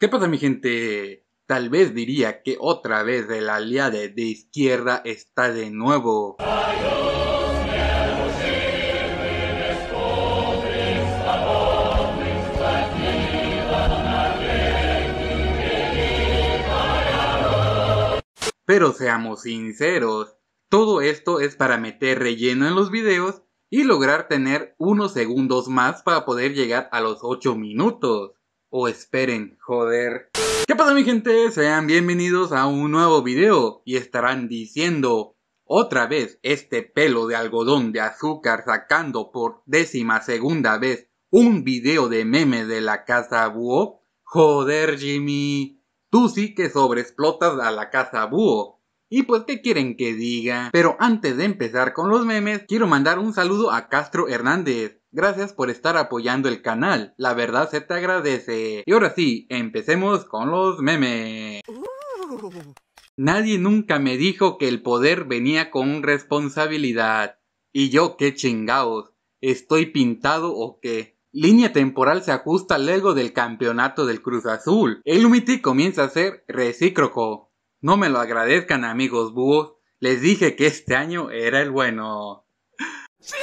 ¿Qué pasa mi gente? Tal vez diría que otra vez el aliado de izquierda está de nuevo. Pero seamos sinceros, todo esto es para meter relleno en los videos y lograr tener unos segundos más para poder llegar a los 8 minutos. O esperen, joder. ¿Qué pasa mi gente? Sean bienvenidos a un nuevo video y estarán diciendo otra vez este pelo de algodón de azúcar sacando por décima segunda vez un video de meme de la casa búho. Joder Jimmy, tú sí que sobreexplotas a la casa búho. Y pues, ¿qué quieren que diga? Pero antes de empezar con los memes, quiero mandar un saludo a Castro Hernández, Gracias por estar apoyando el canal, la verdad se te agradece. Y ahora sí, empecemos con los memes. Uh. Nadie nunca me dijo que el poder venía con responsabilidad. Y yo qué chingados, ¿estoy pintado o qué? Línea temporal se ajusta luego del campeonato del Cruz Azul. El Umiti comienza a ser recíproco. No me lo agradezcan amigos búhos, les dije que este año era el bueno. ¡Sí!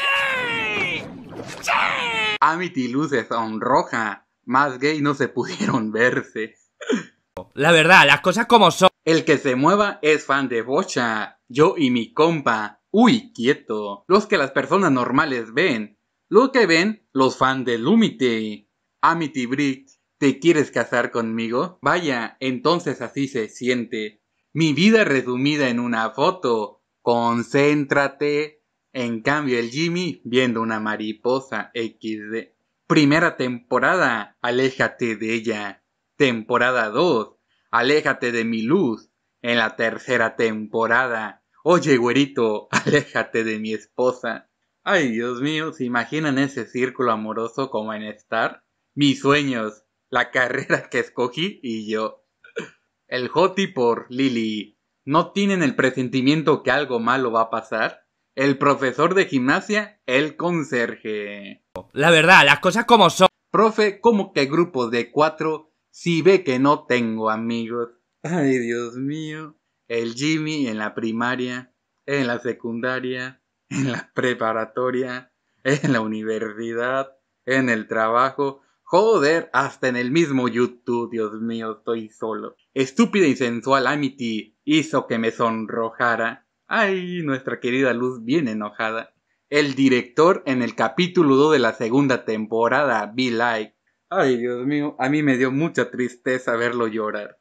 Amity ah, luces son roja, Más gay no se pudieron verse. La verdad, las cosas como son. El que se mueva es fan de Bocha. Yo y mi compa. Uy, quieto. Los que las personas normales ven. Lo que ven los fans de Lumite. Amity ah, Brick, ¿te quieres casar conmigo? Vaya, entonces así se siente. Mi vida resumida en una foto. Concéntrate, en cambio, el Jimmy, viendo una mariposa XD. Primera temporada, aléjate de ella. Temporada 2, aléjate de mi luz. En la tercera temporada, oye güerito, aléjate de mi esposa. Ay, Dios mío, ¿se imaginan ese círculo amoroso como en Star? Mis sueños, la carrera que escogí y yo. El Joti por Lily. ¿No tienen el presentimiento que algo malo va a pasar? El profesor de gimnasia, el conserje. La verdad, las cosas como son. Profe, ¿cómo que grupo de cuatro si ve que no tengo amigos? Ay, Dios mío. El Jimmy en la primaria, en la secundaria, en la preparatoria, en la universidad, en el trabajo. Joder, hasta en el mismo YouTube, Dios mío, estoy solo. Estúpida y sensual Amity hizo que me sonrojara. Ay, nuestra querida Luz bien enojada. El director en el capítulo 2 de la segunda temporada, Be Like. Ay, Dios mío, a mí me dio mucha tristeza verlo llorar.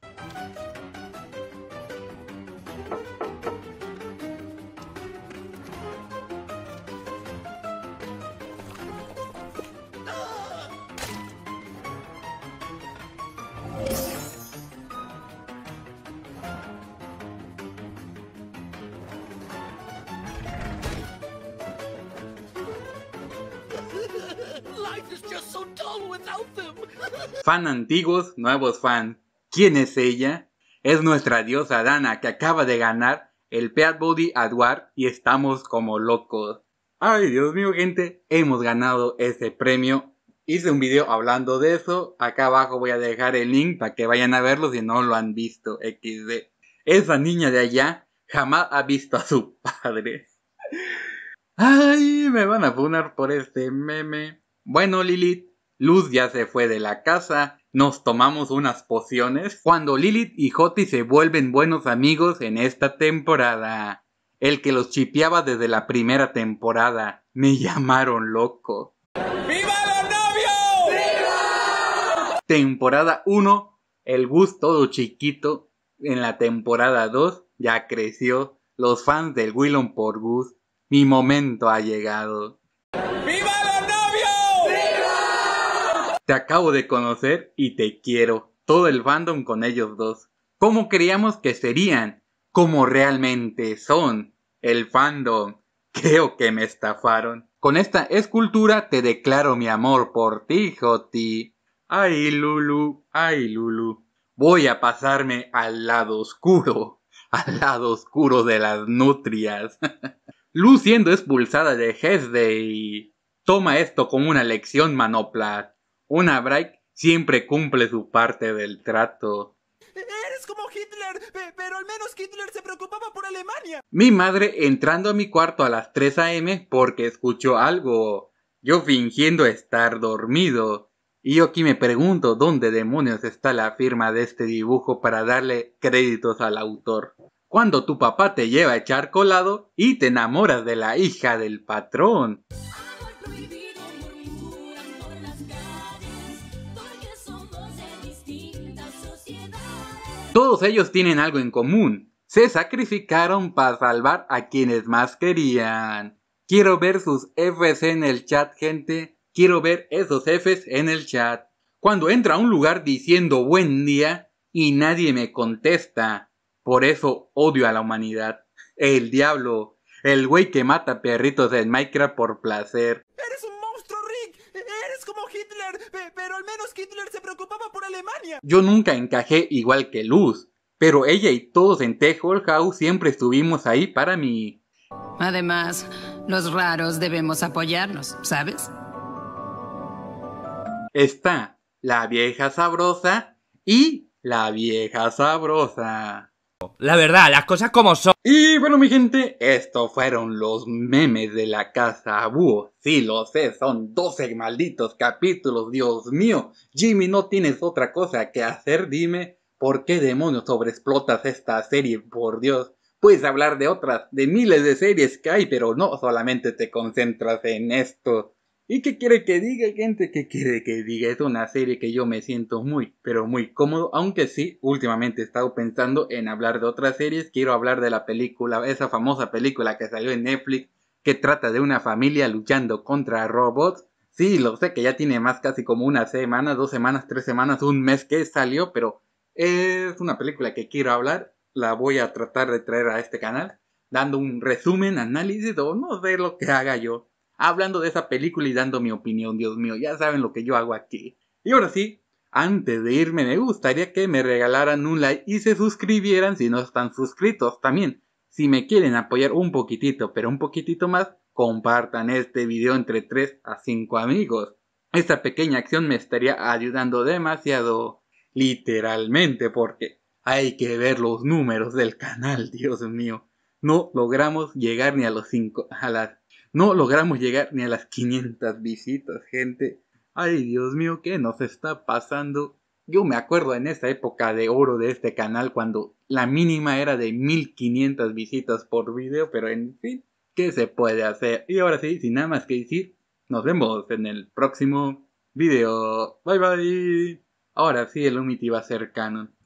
Fan antiguos, nuevos fans. ¿Quién es ella? Es nuestra diosa Dana que acaba de ganar el body Award y estamos como locos. Ay, Dios mío, gente, hemos ganado ese premio. Hice un video hablando de eso. Acá abajo voy a dejar el link para que vayan a verlo si no lo han visto. XD. Esa niña de allá jamás ha visto a su padre. Ay, me van a funar por este meme. Bueno, Lilith, Luz ya se fue de la casa, nos tomamos unas pociones, cuando Lilith y Joti se vuelven buenos amigos en esta temporada. El que los chipeaba desde la primera temporada. Me llamaron loco. ¡Viva los novios! ¡Viva! Temporada 1, el Gus todo chiquito. En la temporada 2 ya creció. Los fans del Willon por Gus. Mi momento ha llegado. Te acabo de conocer y te quiero. Todo el fandom con ellos dos. ¿Cómo creíamos que serían? ¿Cómo realmente son? El fandom. Creo que me estafaron. Con esta escultura te declaro mi amor por ti, Joti. Ay, Lulu, ay, Lulu. Voy a pasarme al lado oscuro, al lado oscuro de las nutrias. Lu siendo expulsada de Hesday. Toma esto como una lección, Manopla. Una break siempre cumple su parte del trato. Eres como Hitler, pero al menos Hitler se preocupaba por Alemania. Mi madre entrando a mi cuarto a las 3 a.m. porque escuchó algo. Yo fingiendo estar dormido. Y yo aquí me pregunto dónde demonios está la firma de este dibujo para darle créditos al autor. Cuando tu papá te lleva a echar colado y te enamoras de la hija del patrón. Todos ellos tienen algo en común. Se sacrificaron para salvar a quienes más querían. Quiero ver sus Fs en el chat, gente. Quiero ver esos Fs en el chat. Cuando entra a un lugar diciendo buen día y nadie me contesta. Por eso odio a la humanidad. El diablo. El güey que mata perritos en Minecraft por placer como Hitler, pero al menos Hitler se preocupaba por Alemania. Yo nunca encajé igual que Luz, pero ella y todos en Tech House siempre estuvimos ahí para mí. Además, los raros debemos apoyarnos, ¿sabes? Está la vieja sabrosa y la vieja sabrosa. La verdad, las cosas como son. Y bueno, mi gente, estos fueron los memes de la casa búho. Sí, lo sé, son 12 malditos capítulos, Dios mío. Jimmy, no tienes otra cosa que hacer, dime. ¿Por qué demonios sobreexplotas esta serie? Por Dios. Puedes hablar de otras, de miles de series que hay, pero no solamente te concentras en esto. ¿Y qué quiere que diga, gente? ¿Qué quiere que diga? Es una serie que yo me siento muy, pero muy cómodo, aunque sí, últimamente he estado pensando en hablar de otras series. Quiero hablar de la película, esa famosa película que salió en Netflix, que trata de una familia luchando contra robots. Sí, lo sé que ya tiene más casi como una semana, dos semanas, tres semanas, un mes que salió, pero es una película que quiero hablar. La voy a tratar de traer a este canal, dando un resumen, análisis o no sé lo que haga yo hablando de esa película y dando mi opinión, Dios mío, ya saben lo que yo hago aquí. Y ahora sí, antes de irme me gustaría que me regalaran un like y se suscribieran si no están suscritos también. Si me quieren apoyar un poquitito, pero un poquitito más, compartan este video entre 3 a 5 amigos. Esta pequeña acción me estaría ayudando demasiado, literalmente, porque hay que ver los números del canal, Dios mío. No logramos llegar ni a los 5 a las no logramos llegar ni a las 500 visitas, gente. Ay, Dios mío, ¿qué nos está pasando? Yo me acuerdo en esa época de oro de este canal cuando la mínima era de 1500 visitas por video, pero en fin, ¿qué se puede hacer? Y ahora sí, sin nada más que decir, nos vemos en el próximo video. Bye bye. Ahora sí, el Omiti va a ser canon.